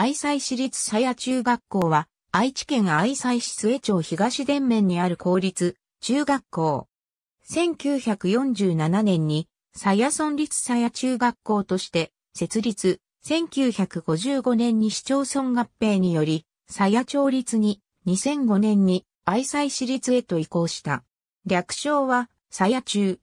愛妻市立鞘中学校は、愛知県愛妻市末町東田面にある公立中学校。1947年に、鞘村立鞘中学校として設立、1955年に市町村合併により、鞘町立に、2005年に愛妻市立へと移行した。略称は、鞘中。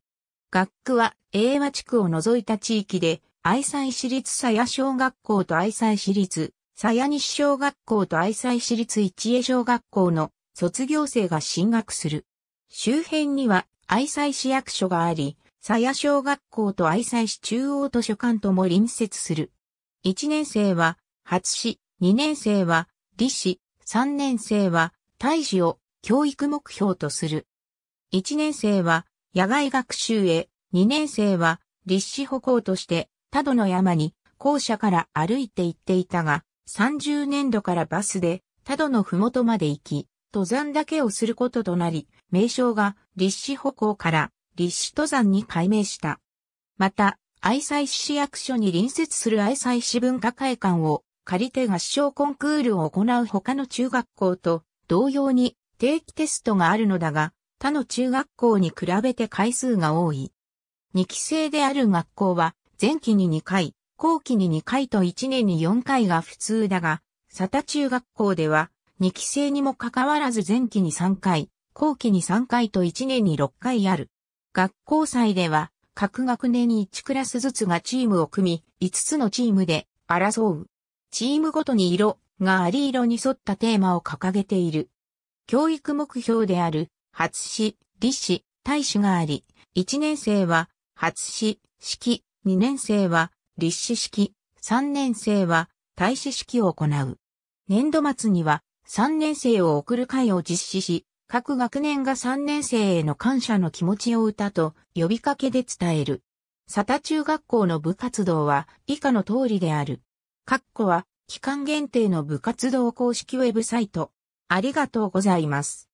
学区は、英和地区を除いた地域で、愛妻市立鞘小学校と愛妻市立鞘西小学校と愛妻市立一江小学校の卒業生が進学する。周辺には愛妻市役所があり、鞘小学校と愛妻市中央図書館とも隣接する。1年生は、初市、2年生は、理市、3年生は、大使を教育目標とする。1年生は、野外学習へ、2年生は、立志歩行として、多度の山に、校舎から歩いて行っていたが、30年度からバスで、多度の麓まで行き、登山だけをすることとなり、名称が立志歩行から立志登山に改名した。また、愛西市市役所に隣接する愛西市文化会館を借りて合唱コンクールを行う他の中学校と同様に定期テストがあるのだが、他の中学校に比べて回数が多い。2期生である学校は前期に2回、後期に2回と1年に4回が普通だが、佐田中学校では、2期生にもかかわらず前期に3回、後期に3回と1年に6回ある。学校祭では、各学年に1クラスずつがチームを組み、5つのチームで争う。チームごとに色があり色に沿ったテーマを掲げている。教育目標である、初子、理子、大使があり、1年生は、初子、式、2年生は、立志式、3年生は大使式を行う。年度末には3年生を送る会を実施し、各学年が3年生への感謝の気持ちを歌と呼びかけで伝える。佐田中学校の部活動は以下の通りである。括弧は期間限定の部活動公式ウェブサイト。ありがとうございます。